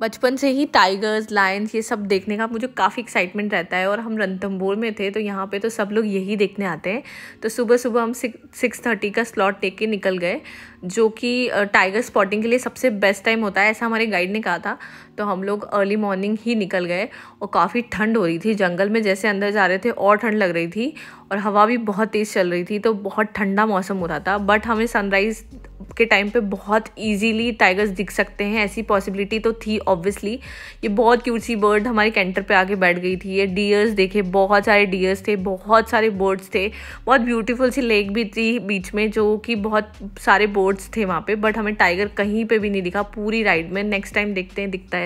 बचपन से ही tigers Lions ये सब देखने का मुझे काफ़ी एक्साइटमेंट रहता है और हम रणथम्बोर में थे तो यहाँ पे तो सब लोग यही देखने आते हैं तो सुबह सुबह हम सिक्स थर्टी का स्लॉट टेक के निकल गए जो कि टाइगर स्पॉटिंग के लिए सबसे बेस्ट टाइम होता है ऐसा हमारे गाइड ने कहा था तो हम लोग अर्ली मॉर्निंग ही निकल गए और काफ़ी ठंड हो रही थी जंगल में जैसे अंदर जा रहे थे और ठंड लग रही थी और हवा भी बहुत तेज़ चल रही थी तो बहुत ठंडा मौसम हो रहा था बट हमें सनराइज़ के टाइम पे बहुत इजीली टाइगर्स दिख सकते हैं ऐसी पॉसिबिलिटी तो थी ऑब्वियसली ये बहुत क्यूट सी बर्ड हमारे कैंटर पे आके बैठ गई थी ये डियर्स देखे बहुत सारे डियर्स थे बहुत सारे बर्ड्स थे बहुत ब्यूटीफुल सी लेक भी थी बीच में जो कि बहुत सारे बर्ड्स थे वहाँ पर बट हमें टाइगर कहीं पर भी नहीं दिखा पूरी राइड में नेक्स्ट टाइम देखते हैं दिखता है